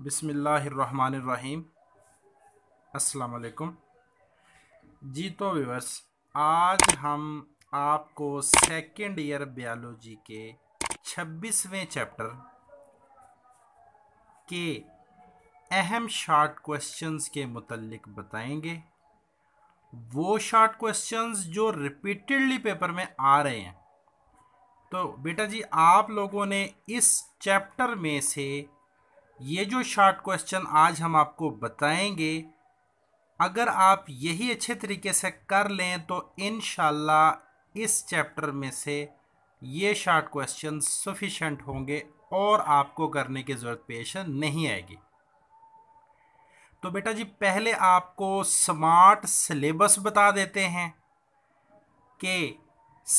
बिसमीम् असलकुम जी तो व्यूवर्स आज हम आपको सेकेंड ईयर बायोलॉजी के छब्बीसवें चैप्टर के अहम शार्ट क्वेश्चंस के मतलब बताएंगे वो शार्ट क्वेश्चंस जो रिपीटेडली पेपर में आ रहे हैं तो बेटा जी आप लोगों ने इस चैप्टर में से ये जो शार्ट क्वेश्चन आज हम आपको बताएंगे अगर आप यही अच्छे तरीके से कर लें तो इन इस चैप्टर में से ये शार्ट क्वेश्चन सफिशेंट होंगे और आपको करने की ज़रूरत पेश नहीं आएगी तो बेटा जी पहले आपको स्मार्ट सिलेबस बता देते हैं कि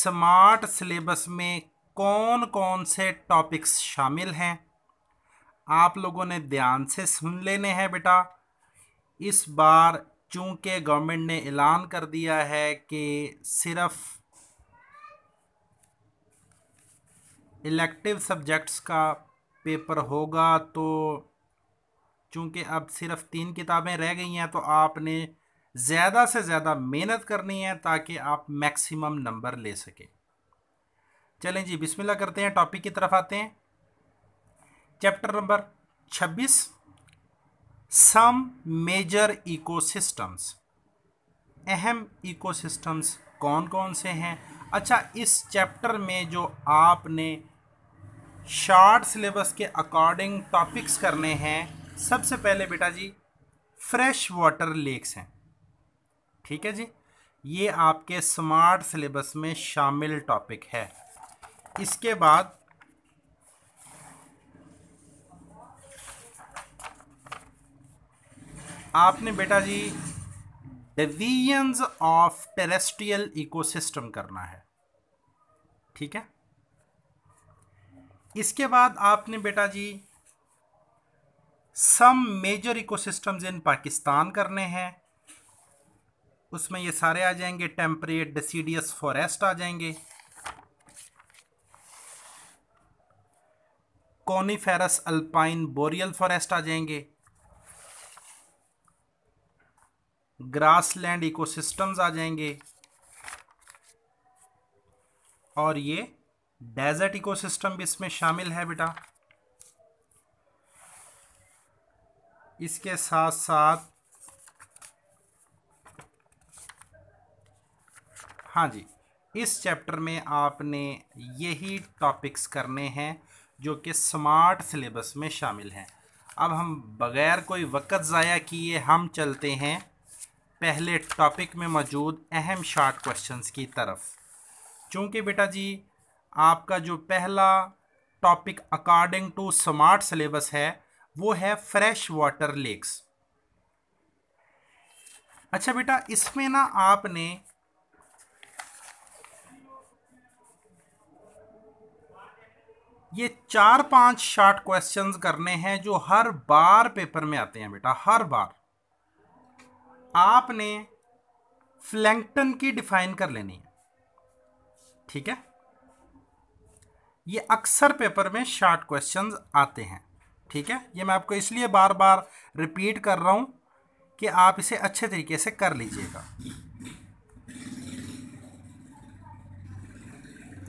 स्मार्ट सिलेबस में कौन कौन से टॉपिक्स शामिल हैं आप लोगों ने ध्यान से सुन लेने हैं बेटा इस बार चूँकि गवर्नमेंट ने ऐलान कर दिया है कि सिर्फ इलेक्टिव सब्जेक्ट्स का पेपर होगा तो चूँकि अब सिर्फ तीन किताबें रह गई हैं तो आपने ज़्यादा से ज़्यादा मेहनत करनी है ताकि आप मैक्सिमम नंबर ले सकें चलें जी बिस्मिल्लाह करते हैं टॉपिक की तरफ आते हैं chapter number 26 some major ecosystems अहम इकोसिस्टम्स कौन कौन से हैं अच्छा इस चैप्टर में जो आपने शार्ट सिलेबस के अकॉर्डिंग टॉपिक्स करने हैं सबसे पहले बेटा जी फ्रेश वाटर लेक्स हैं ठीक है जी ये आपके स्मार्ट सिलेबस में शामिल टॉपिक है इसके बाद आपने बेटा जी डिवीजन्स ऑफ टेरेस्ट्रियल इकोसिस्टम करना है ठीक है इसके बाद आपने बेटा जी some major ecosystems in Pakistan करने हैं उसमें ये सारे आ जाएंगे टेम्परेट डिसीडियस फॉरेस्ट आ जाएंगे कॉनीफेरस अल्पाइन बोरियल फॉरेस्ट आ जाएंगे ग्रास लैंड इकोसिस्टम्स आ जाएंगे और ये डेजर्ट इकोसिस्टम भी इसमें शामिल है बेटा इसके साथ साथ हाँ जी इस चैप्टर में आपने यही टॉपिक्स करने हैं जो कि स्मार्ट सिलेबस में शामिल हैं अब हम बग़ैर कोई वक्त ज़ाया किए हम चलते हैं पहले टॉपिक में मौजूद अहम शार्ट क्वेश्चंस की तरफ चूँकि बेटा जी आपका जो पहला topic according to smart syllabus है वो है फ्रेश वाटर लेक्स अच्छा बेटा इसमें ना आपने ये चार पांच शार्ट क्वेश्चंस करने हैं जो हर बार पेपर में आते हैं बेटा हर बार आपने फ्लैंकटन की डिफाइन कर लेनी है ठीक है ये अक्सर पेपर में शार्ट क्वेश्चंस आते हैं ठीक है ये मैं आपको इसलिए बार बार रिपीट कर रहा हूं कि आप इसे अच्छे तरीके से कर लीजिएगा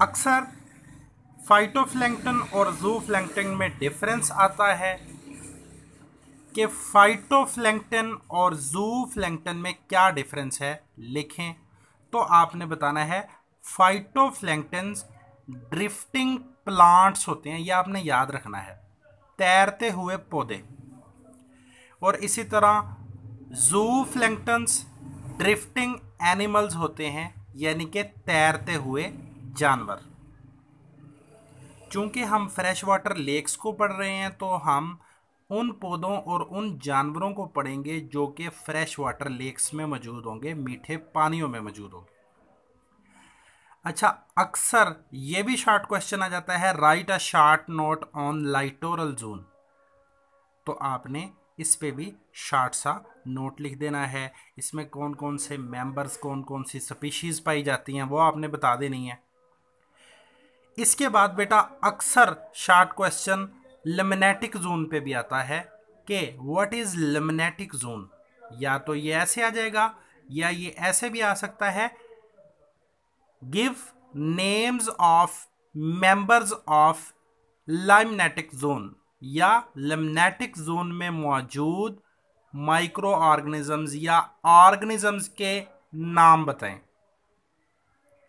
अक्सर फाइटोफ्लैंकटन और जू में डिफरेंस आता है कि फाइटोफ्लैंकटन और जू फ्लैंकटन में क्या डिफरेंस है लिखें तो आपने बताना है फाइटोफ्लैंकटन ड्रिफ्टिंग प्लांट्स होते हैं यह आपने याद रखना है तैरते हुए पौधे और इसी तरह जू फ्लैंकटन्स ड्रिफ्टिंग एनिमल्स होते हैं यानी कि तैरते हुए जानवर चूंकि हम फ्रेश वाटर लेक्स को पढ़ रहे हैं तो हम उन पौधों और उन जानवरों को पढ़ेंगे जो कि फ्रेश वाटर लेक्स में मौजूद होंगे मीठे पानियों में मौजूद होंगे अच्छा अक्सर ये भी शॉर्ट क्वेश्चन आ जाता है write a short note on littoral zone तो आपने इस पे भी शार्ट सा नोट लिख देना है इसमें कौन कौन से मेंबर्स कौन कौन सी स्पीशीज़ पाई जाती हैं वो आपने बता देनी है इसके बाद बेटा अक्सर शार्ट क्वेश्चन लमनेटिक जोन पे भी आता है कि व्हाट इज़ लमनेटिक जोन या तो ये ऐसे आ जाएगा या ये ऐसे भी आ सकता है give names of members of limnetic zone या लमनेटिक जोन में मौजूद माइक्रो ऑर्गेनिजम्स या ऑर्गेनिजम्स के नाम बताएं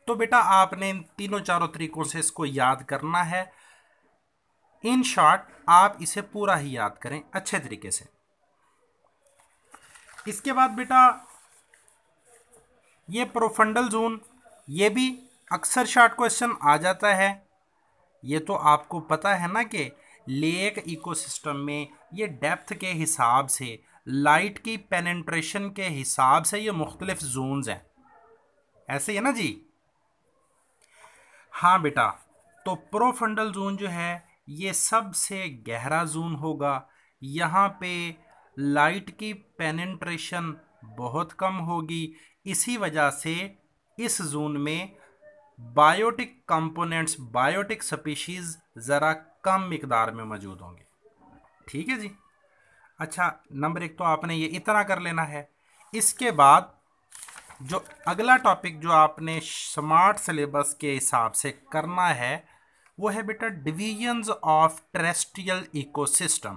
तो बेटा आपने इन तीनों चारों तरीकों से इसको याद करना है इन शॉर्ट आप इसे पूरा ही याद करें अच्छे तरीके से इसके बाद बेटा ये प्रोफंडल जोन ये भी अक्सर शॉर्ट क्वेश्चन आ जाता है ये तो आपको पता है ना कि लेक इकोसिस्टम में ये डेप्थ के हिसाब से लाइट की पेनेंट्रेशन के हिसाब से ये मुख्तलिफ जोन्स हैं ऐसे ही है ना जी हाँ बेटा तो प्रोफंडल जोन जो है ये सबसे गहरा जोन होगा यहाँ पे लाइट की पेनेंट्रेशन बहुत कम होगी इसी वजह से इस जोन में बायोटिक कंपोनेंट्स बायोटिक स्पीशीज़ ज़रा कम मकदार में मौजूद होंगे ठीक है जी अच्छा नंबर एक तो आपने ये इतना कर लेना है इसके बाद जो अगला टॉपिक जो आपने स्मार्ट सिलेबस के हिसाब से करना है वो है बेटा डिवीजन्स ऑफ इको इकोसिस्टम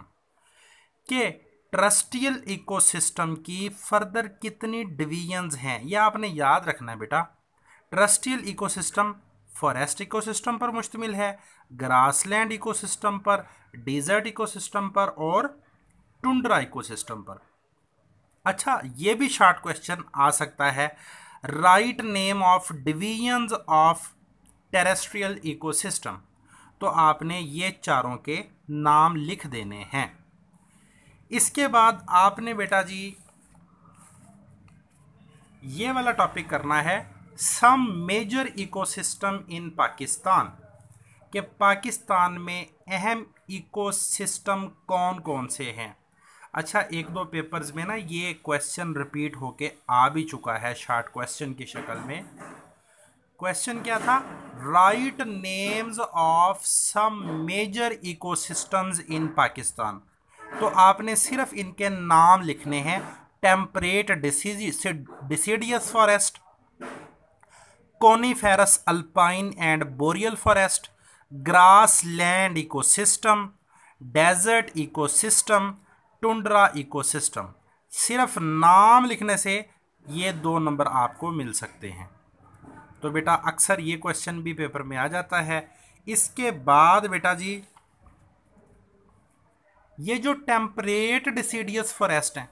के ट्रस्टियल इकोसिस्टम की फर्दर कितनी डिवीजन्स हैं यह या आपने याद रखना है बेटा ट्रस्टियल इकोसिस्टम फॉरेस्ट इकोसिस्टम पर मुश्तमिल है ग्रासलैंड इकोसिस्टम पर डेजर्ट इकोसिस्टम पर और टुंड्रा इकोसिस्टम पर अच्छा ये भी शॉर्ट क्वेश्चन आ सकता है write name of divisions of terrestrial ecosystem तो आपने ये चारों के नाम लिख देने हैं इसके बाद आपने बेटा जी ये वाला टॉपिक करना है some major ecosystem in Pakistan कि पाकिस्तान में अहम इकोसिस्टम कौन कौन से हैं अच्छा एक दो पेपर्स में ना ये क्वेश्चन रिपीट होके आ भी चुका है शार्ट क्वेश्चन की शक्ल में क्वेश्चन क्या था write names of some major ecosystems in Pakistan तो आपने सिर्फ इनके नाम लिखने हैं temperate deciduous forest coniferous alpine and boreal forest grassland ecosystem desert ecosystem tundra ecosystem सिर्फ नाम लिखने से ये दो नंबर आपको मिल सकते हैं तो बेटा अक्सर ये क्वेश्चन भी पेपर में आ जाता है इसके बाद बेटा जी ये जो टेम्परेट डिसीडियस फॉरेस्ट हैं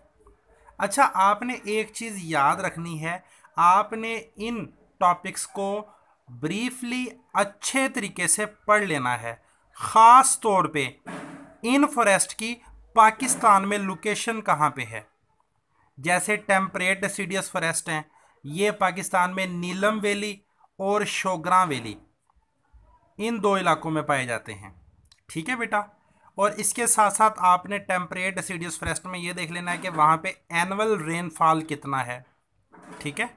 अच्छा आपने एक चीज़ याद रखनी है आपने इन टॉपिक्स को ब्रीफली अच्छे तरीके से पढ़ लेना है ख़ास तौर पे इन फॉरेस्ट की पाकिस्तान में लोकेशन कहाँ पे है जैसे टेम्परेट डिसीडियस फॉरेस्ट हैं ये पाकिस्तान में नीलम वैली और शोग्रा वैली इन दो इलाकों में पाए जाते हैं ठीक है बेटा और इसके साथ साथ आपने टेम्परेट डिसीडियस फ्रेस्ट में ये देख लेना है कि वहाँ पे एनअल रेनफॉल कितना है ठीक है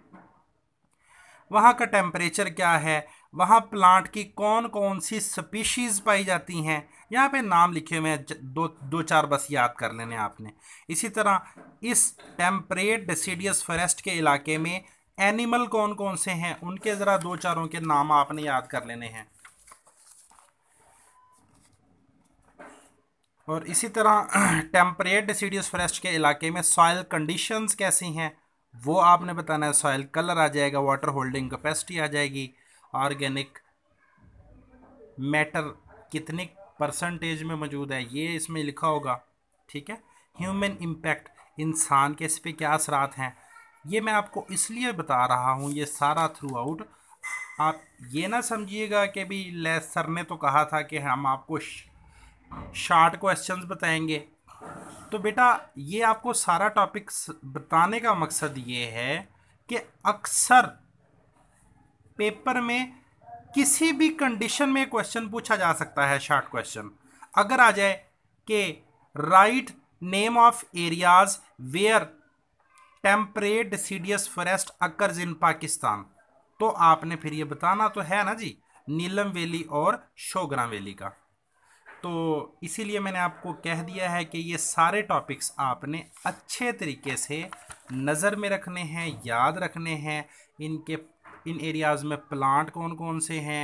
वहाँ का टेम्परेचर क्या है वहाँ प्लांट की कौन कौन सी स्पीशीज़ पाई जाती हैं यहाँ पे नाम लिखे हुए हैं दो दो चार बस याद कर लेने आपने इसी तरह इस टेम्परेट डिसीडियस फॉरेस्ट के इलाके में एनिमल कौन कौन से हैं उनके ज़रा दो चारों के नाम आपने याद कर लेने हैं और इसी तरह टेम्परेट डिसीडियस फॉरेस्ट के इलाके में सॉयल कंडीशंस कैसी हैं वो आपने बताना है सॉयल कलर आ जाएगा वाटर होल्डिंग कैपेसिटी आ जाएगी ऑर्गेनिक मैटर कितने परसेंटेज में मौजूद है ये इसमें लिखा होगा ठीक है ह्यूमन इम्पैक्ट इंसान के इस पर क्या असरात हैं ये मैं आपको इसलिए बता रहा हूँ ये सारा थ्रू आउट आप ये ना समझिएगा कि भी लेस सर ने तो कहा था कि हम आपको शार्ट क्वेश्चंस बताएंगे तो बेटा ये आपको सारा टॉपिक बताने का मकसद ये है कि अक्सर पेपर में किसी भी कंडीशन में क्वेश्चन पूछा जा सकता है शार्ट क्वेश्चन अगर आ जाए कि write name of areas where temperate deciduous forest occurs in Pakistan तो आपने फिर ये बताना तो है ना जी नीलम वैली और शोगरा वैली का तो इसीलिए मैंने आपको कह दिया है कि ये सारे टॉपिक्स आपने अच्छे तरीके से नज़र में रखने हैं याद रखने हैं इनके इन एरियाज़ में प्लांट कौन कौन से हैं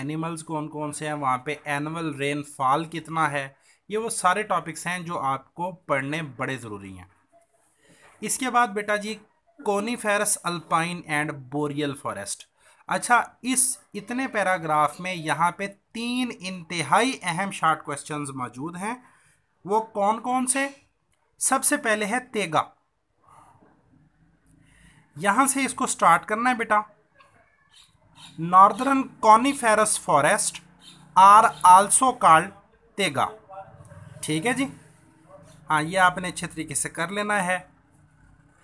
एनिमल्स कौन कौन से हैं वहाँ पे एनुअल रेनफॉल कितना है ये वो सारे टॉपिक्स हैं जो आपको पढ़ने बड़े ज़रूरी हैं इसके बाद बेटा जी coniferous alpine and boreal forest अच्छा इस इतने पैराग्राफ में यहाँ पे तीन इंतहाई अहम शार्ट क्वेश्चंस मौजूद हैं वो कौन कौन से सबसे पहले है तेगा यहाँ से इसको स्टार्ट करना है बेटा northern coniferous forest are also called taiga ठीक है जी हाँ ये आपने अच्छे तरीके से कर लेना है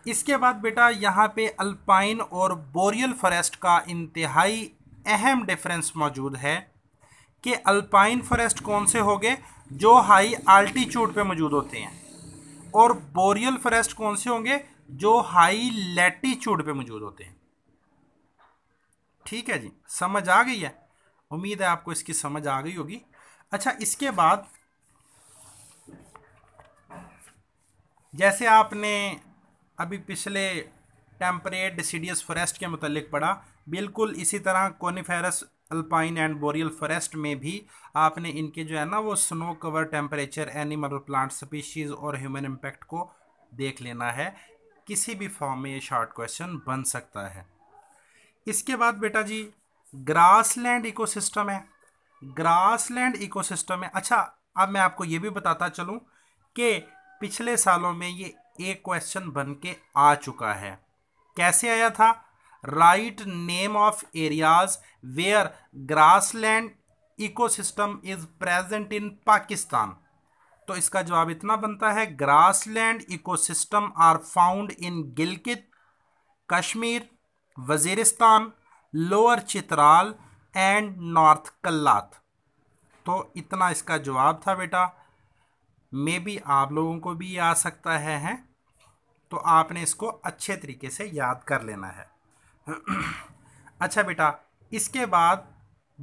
इसके बाद बेटा यहाँ पे अल्पाइन और बोरियल फॉरेस्ट का इंतहाई अहम डिफरेंस मौजूद है कि अल्पाइन फॉरेस्ट कौन से हो गए जो हाई आल्टीट्यूड पे मौजूद होते हैं और बोरियल फॉरेस्ट कौन से होंगे जो हाई लेटीट्यूड पे मौजूद होते हैं ठीक है जी समझ आ गई है उम्मीद है आपको इसकी समझ आ गई होगी अच्छा इसके बाद जैसे आपने अभी पिछले टेम्परेट डिसीडियस फॉरेस्ट के मतलब पढ़ा बिल्कुल इसी तरह coniferous alpine and boreal forest में भी आपने इनके जो है ना वो snow cover temperature animal plant species और ह्यूमन इम्पैक्ट को देख लेना है किसी भी फॉर्म में ये शॉर्ट क्वेश्चन बन सकता है इसके बाद बेटा जी ग्रासलैंड इकोसिस्टम है ग्रासलैंड इकोसिस्टम है अच्छा अब मैं आपको ये भी बताता चलूँ कि पिछले सालों में ये एक क्वेश्चन बन के आ चुका है कैसे आया था write name of areas where grassland ecosystem is present in Pakistan तो इसका जवाब इतना बनता है grassland ecosystem are found in Gilgit Kashmir Waziristan lower Chitral and north Kalat तो इतना इसका जवाब था बेटा मे बी आप लोगों को भी आ सकता है हैं तो आपने इसको अच्छे तरीके से याद कर लेना है अच्छा बेटा इसके बाद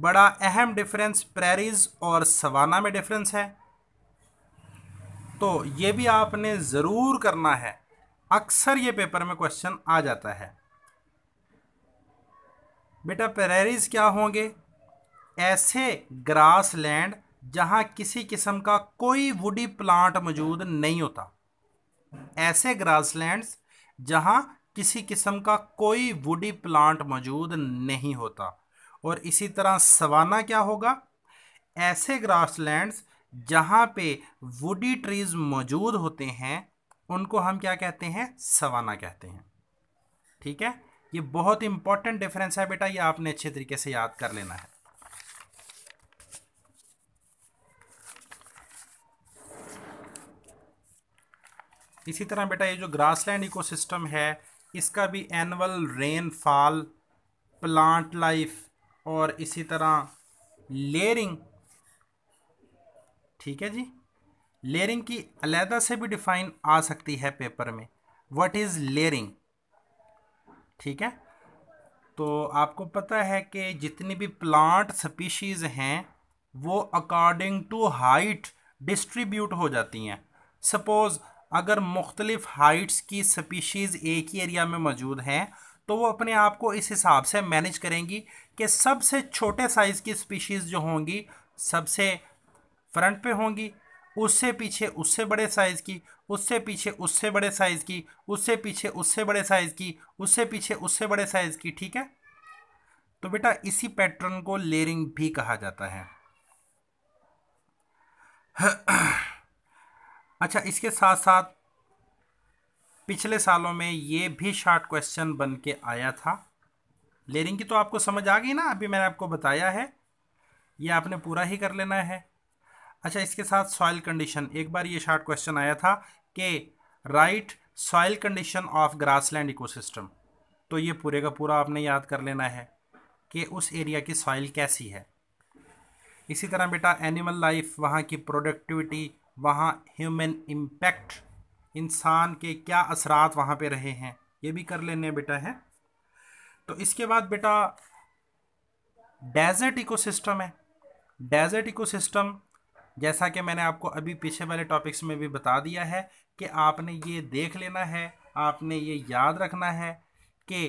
बड़ा अहम डिफरेंस प्रेरीज और सवाना में डिफरेंस है तो ये भी आपने ज़रूर करना है अक्सर ये पेपर में क्वेश्चन आ जाता है बेटा प्रेरीज क्या होंगे ऐसे ग्रास लैंड जहाँ किसी किस्म का कोई वुडी प्लांट मौजूद नहीं होता ऐसे ग्रासलैंड्स जहाँ किसी किस्म का कोई वुडी प्लांट मौजूद नहीं होता और इसी तरह सवाना क्या होगा ऐसे ग्रासलैंड्स जहाँ पे वुडी ट्रीज़ मौजूद होते हैं उनको हम क्या कहते हैं सवाना कहते हैं ठीक है ये बहुत इंपॉर्टेंट डिफरेंस है बेटा ये आपने अच्छे तरीके से याद कर लेना है इसी तरह बेटा ये जो ग्रासलैंड इकोसिस्टम है इसका भी एनअल रेनफॉल प्लांट लाइफ और इसी तरह लेयरिंग ठीक है जी लेयरिंग की अलहदा से भी डिफाइन आ सकती है पेपर में व्हाट इज़ लेयरिंग ठीक है तो आपको पता है कि जितनी भी प्लांट स्पीशीज़ हैं वो अकॉर्डिंग टू हाइट डिस्ट्रीब्यूट हो जाती हैं सपोज़ अगर मुख्तलिफ हाइट्स की स्पीशीज़ एक ही एरिया में मौजूद हैं तो वो अपने आप को इस हिसाब से मैनेज करेंगी कि सबसे छोटे साइज़ की स्पीशीज़ जो होंगी सबसे फ्रंट पे होंगी उससे पीछे उससे बड़े साइज़ की उससे पीछे उससे बड़े साइज़ की उससे पीछे उससे बड़े साइज़ की उससे पीछे उससे बड़े साइज़ की ठीक है तो बेटा इसी पैटर्न को लेयरिंग भी कहा जाता है अच्छा इसके साथ साथ पिछले सालों में ये भी शार्ट क्वेश्चन बन के आया था लेरिंग की तो आपको समझ आ गई ना अभी मैंने आपको बताया है ये आपने पूरा ही कर लेना है अच्छा इसके साथ सॉइल कंडीशन एक बार ये शार्ट क्वेश्चन आया था कि write soil condition of grassland ecosystem तो ये पूरे का पूरा आपने याद कर लेना है कि उस एरिया की सॉइल कैसी है इसी तरह बेटा एनिमल लाइफ वहाँ की प्रोडक्टिविटी वहाँ ह्यूमन इम्पैक्ट इंसान के क्या असरात वहाँ पे रहे हैं ये भी कर लेने बेटा है तो इसके बाद बेटा डेजर्ट इकोसिस्टम है डेजर्ट इकोसिस्टम जैसा कि मैंने आपको अभी पीछे वाले टॉपिक्स में भी बता दिया है कि आपने ये देख लेना है आपने ये याद रखना है कि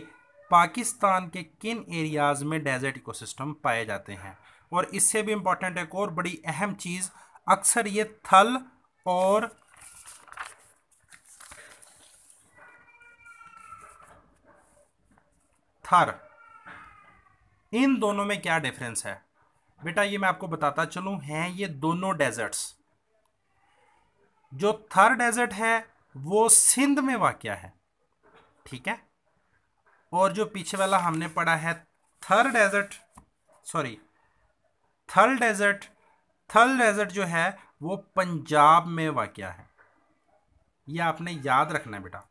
पाकिस्तान के किन एरियाज़ में डेजर्ट इकोसिस्टम पाए जाते हैं और इससे भी इम्पॉर्टेंट एक और बड़ी अहम चीज़ अक्सर ये थल और थर इन दोनों में क्या डिफरेंस है बेटा ये मैं आपको बताता चलूं हैं ये दोनों डेजर्ट्स जो थर डेजर्ट है वो सिंध में वाक्य है ठीक है और जो पीछे वाला हमने पढ़ा है Thar desert sorry Thal desert Thal desert जो है वो पंजाब में वाक़ है ये आपने याद रखना है बेटा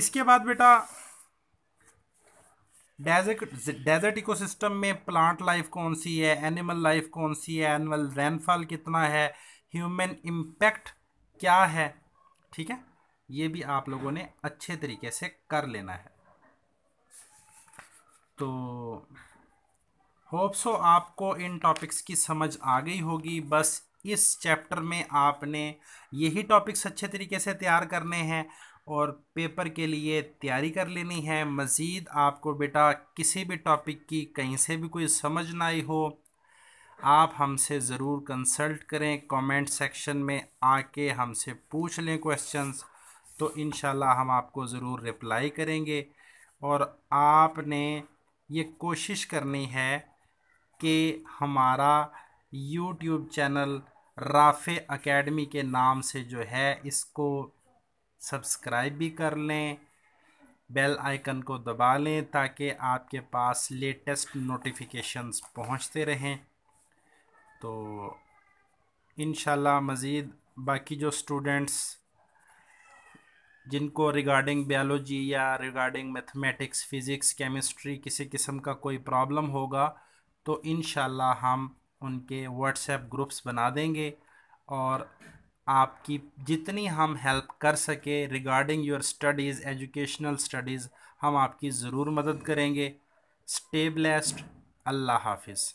इसके बाद बेटा डेजर्ट डेजर्ट इकोसिस्टम में प्लांट लाइफ कौन सी है एनिमल लाइफ कौन सी है एनुअल रेनफॉल कितना है ह्यूमन इम्पैक्ट क्या है ठीक है ये भी आप लोगों ने अच्छे तरीके से कर लेना है तो होप्सो आपको इन टॉपिक्स की समझ आ गई होगी बस इस चैप्टर में आपने यही टॉपिक्स अच्छे तरीके से तैयार करने हैं और पेपर के लिए तैयारी कर लेनी है मज़ीद आपको बेटा किसी भी टॉपिक की कहीं से भी कोई समझ ना आई हो आप हमसे ज़रूर कंसल्ट करें कमेंट सेक्शन में आके हमसे पूछ लें क्वेश्चंस तो इन हम आपको ज़रूर रिप्लाई करेंगे और आपने ये कोशिश करनी है कि हमारा यूट्यूब चैनल राफ़े अकेडमी के नाम से जो है इसको सब्सक्राइब भी कर लें बेल आइकन को दबा लें ताकि आपके पास लेटेस्ट नोटिफिकेशंस पहुंचते रहें तो इन मज़ीद बाकी जो स्टूडेंट्स जिनको रिगार्डिंग बायोलॉजी या रिगार्डिंग मैथमेटिक्स फ़िज़िक्स केमिस्ट्री किसी किस्म का कोई प्रॉब्लम होगा तो इन हम उनके व्हाट्सएप ग्रुप्स बना देंगे और आपकी जितनी हम हेल्प कर सके regarding your studies educational studies हम आपकी ज़रूर मदद करेंगे स्टे ब्लेस्ड अल्लाह हाफिज़